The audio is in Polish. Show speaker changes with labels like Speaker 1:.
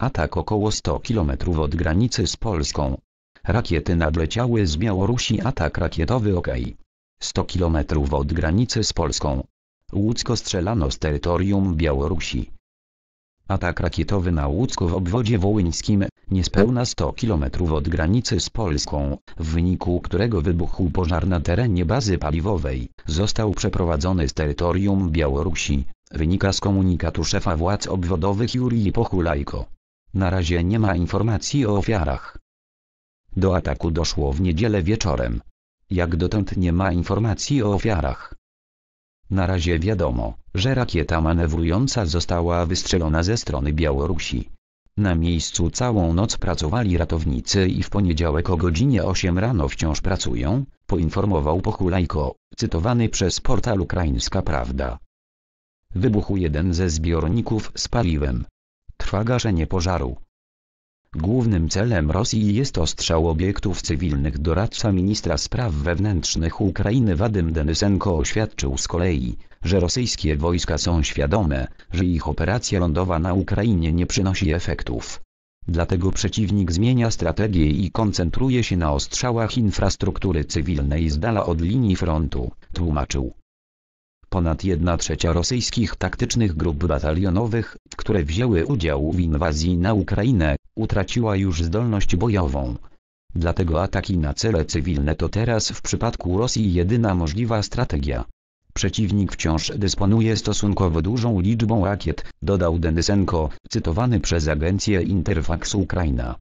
Speaker 1: Atak około 100 km od granicy z Polską. Rakiety nadleciały z Białorusi atak rakietowy OK. 100 km od granicy z Polską. Łódzko strzelano z terytorium Białorusi. Atak rakietowy na Łódzko w obwodzie wołyńskim, niespełna 100 km od granicy z Polską, w wyniku którego wybuchł pożar na terenie bazy paliwowej, został przeprowadzony z terytorium Białorusi, wynika z komunikatu szefa władz obwodowych Jurii Pochulajko. Na razie nie ma informacji o ofiarach. Do ataku doszło w niedzielę wieczorem. Jak dotąd nie ma informacji o ofiarach. Na razie wiadomo, że rakieta manewrująca została wystrzelona ze strony Białorusi. Na miejscu całą noc pracowali ratownicy i w poniedziałek o godzinie 8 rano wciąż pracują, poinformował Pokulajko, cytowany przez portal Ukraińska Prawda. Wybuchł jeden ze zbiorników z paliwem trwa gaszenie pożaru. Głównym celem Rosji jest ostrzał obiektów cywilnych doradca ministra spraw wewnętrznych Ukrainy Wadym Denysenko oświadczył z kolei, że rosyjskie wojska są świadome, że ich operacja lądowa na Ukrainie nie przynosi efektów. Dlatego przeciwnik zmienia strategię i koncentruje się na ostrzałach infrastruktury cywilnej z dala od linii frontu, tłumaczył. Ponad 1 trzecia rosyjskich taktycznych grup batalionowych, które wzięły udział w inwazji na Ukrainę, utraciła już zdolność bojową. Dlatego ataki na cele cywilne to teraz w przypadku Rosji jedyna możliwa strategia. Przeciwnik wciąż dysponuje stosunkowo dużą liczbą rakiet, dodał Denysenko, cytowany przez agencję Interfax Ukraina.